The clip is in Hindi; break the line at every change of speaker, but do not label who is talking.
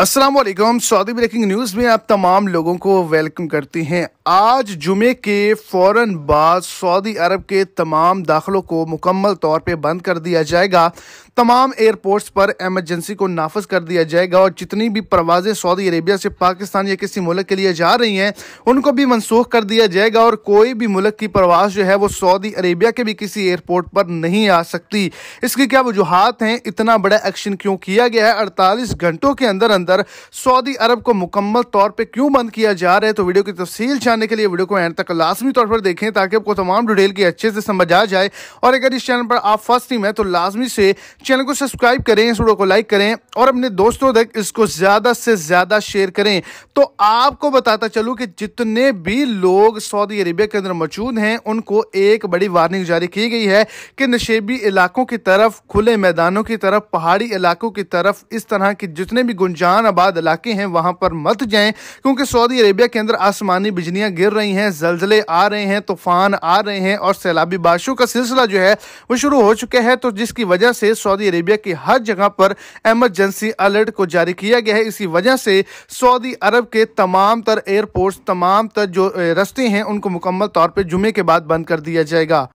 असलम सऊदी ब्रेकिंग न्यूज़ में आप तमाम लोगों को वेलकम करते हैं आज जुमे के फ़ौर बाद सऊदी अरब के तमाम दाखिलों को मुकम्मल तौर पर बंद कर दिया जाएगा तमाम एयरपोर्ट्स पर एमरजेंसी को नाफज कर दिया जाएगा और जितनी भी परवाज़ें सऊदी अरेबिया से पाकिस्तान या किसी मुल्क के लिए जा रही हैं उनको भी मनसूख कर दिया जाएगा और कोई भी मुल्क की परवाज़ जो है वो सऊदी अरेबिया के भी किसी एयरपोर्ट पर नहीं आ सकती इसकी क्या वजूहत हैं इतना बड़ा एक्शन क्यों किया गया है अड़तालीस घंटों के अंदर अंदर सऊदी अरब को मुकम्मल तौर पर क्यों बंद किया जा रहा है तो वीडियो की तफसील जानने के लिए वीडियो को एंड तक लाजमी तौर पर देखें ताकि आपको तमाम डिटेल की अच्छे से समझ आ जाए और अगर इस चैनल पर आप फर्स्ट टीम है तो लाजमी से चैनल को सब्सक्राइब करें इस वीडियो को लाइक करें और अपने दोस्तों तक इसको ज़्यादा से ज़्यादा शेयर करें तो आपको बताता चलू कि जितने भी लोग सऊदी अरेबिया के अंदर मौजूद हैं उनको एक बड़ी वार्निंग जारी की गई है कि नशेबी इलाकों की तरफ खुले मैदानों की तरफ पहाड़ी इलाकों की तरफ इस तरह के जितने भी गुंजान नुकसान आबाद इलाके हैं वहां पर मत जाएं क्योंकि सऊदी अरेबिया के अंदर आसमानी बिजलियां गिर रही हैं जलजले आ रहे हैं तूफान आ रहे हैं और सैलाबी बारिशों का सिलसिला जो है वो शुरू हो चुका है तो जिसकी वजह से सऊदी अरेबिया की हर जगह पर एमरजेंसी अलर्ट को जारी किया गया है इसी वजह से सऊदी अरब के तमाम तर एयरपोर्ट्स तमाम तर जो रस्ते हैं उनको मुकम्मल तौर पर जुमे के बाद बंद कर दिया जाएगा